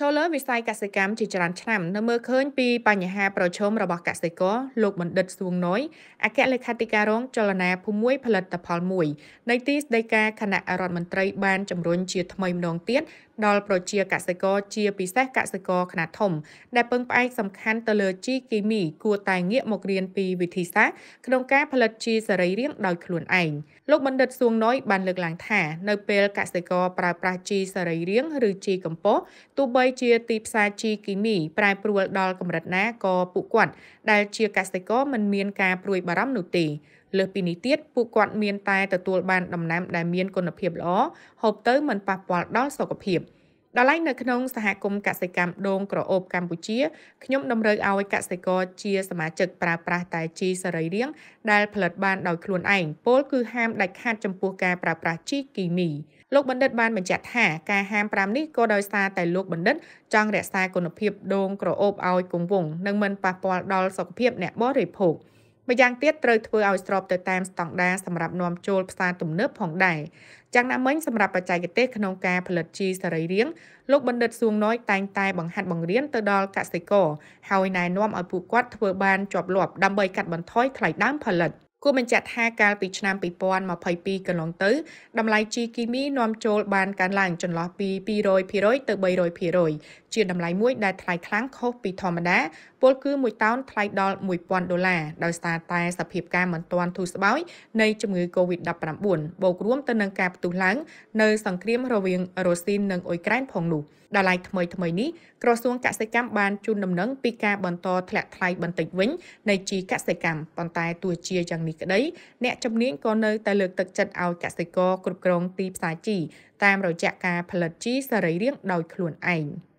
ចូលលើវិស័យកសិកម្មជាច្រើនឆ្នាំនៅមើលឃើញពីបញ្ហាប្រឈមរបស់កសិករលោកបណ្ឌិតសួងណយអគ្គលេខាធិការរងចលនាភូមិមួយ ផលិតផលមួយនៃទីស្តីការគណៈរដ្ឋមន្ត្រីបានជំរុញជាថ្មីម្ដងទៀតដល់ប្រជាកសិករជាពិសេសកសិករខ្នាតធំ ដែលពឹងផ្អែកសំខាន់ទៅលើជីគីមី គួរតែងាកមករៀនពីវិធីសាស្ត្រក្នុងការផលិតជីសរីរាង្គដោយខ្លួនឯងលោកបណ្ឌិតសួងណយបានលើកឡើងថា នៅពេលកសិករប្រើប្រាស់ជីសរីរាង្គឬជីកំប៉ុស្តទោះបីជាទីផ្សារជីគីមីប្រែប្រួលដល់កម្រិតណាក៏ពួកគាត់ដែលជាកសិករមិនមានការព្រួយបារម្ភនោះទេលើសពីនេះទៀតពួកគាត់មានតែទទួល បានដំណាំ ដែលមានគុណភាពល្អហូបទៅមិនប៉ះពាល់ដល់សុខភាព ដល់ឡែកនៅ ក្នុងសហគមន៍កសិកម្មដូងក្រអូបកម្ពុជាខ្ញុំតម្រូវឲ្យកសិករជា សមាជិកប្រើប្រាស់តែជីសរីរាង្គដែលផលិតបានដោយខ្លួនឯងពោលគឺហាមដាច់ខាតចំពោះការប្រើប្រាស់ជីគីមីលោកបណ្ឌិតបានបញ្ជាក់ថាការហាម5នេះក៏ដោយសារតែលោកបណ្ឌិតចង់រក្សាគុណភាពដូងក្រអូបឲ្យគង់វង្សនិងមិនប៉ះពាល់ដល់សុខភាព អ្នកបរិភោគ។ម្យ៉ាងទៀតត្រូវធ្វើឲ្យស្របទៅតាមស្តង់ដារសម្រាប់នាំចូលផ្សារទំនើបផងដែរយ៉ាងណាមិញសម្រាប់បច្ចេកទេសក្នុងការផលិតជីសរីរាង្គលោកបណ្ឌិតសួងណ້ອຍតែងតែបង្ហាត់បង្រៀនទៅដល់កសិករហើយណែនាំឲ្យពួកគាត់ធ្វើបានជាប់លាប់ដើម្បីកាត់បន្ថយថ្លៃដើមផលិតគួរបញ្ជាក់ថាកាលពីឆ្នាំ2022កន្លងទៅតម្លៃជីគីមីនាំចូលបានកើនឡើងចន្លោះពី200%ទៅ300%ជាតម្លៃមួយដែលថ្លៃខ្លាំងខុសពីធម្មតាពលគឺ1តោនថ្លៃដល់1000ដុល្លារដោយសារតែសភាពការមិនទាន់ធូរស្បើយនៃជំងឺ Covid-19 បូករួមទៅនឹងការផ្ទុះឡើងនៅសង្គ្រាមរវាងរុស្ស៊ីនិងអ៊ុយក្រែនផងនោះដល់ឡៃថ្មីថ្មីនេះក្រសួងកសិកម្មបានជូនដំណឹងពីការបន្តធ្លាក់ថ្លៃបន្តិចវិញនៃជីកសិកម្មប៉ុន្តែទោះជាយ៉ាងនេះនេះក្តីអ្នកជំនាញក៏នៅតែលើកទឹកចិត្តឲ្យកសិករគ្រប់គ្រងទីផ្សារជីតាមរយៈការផលិតជីសរីរាង្គដោយខ្លួនឯង។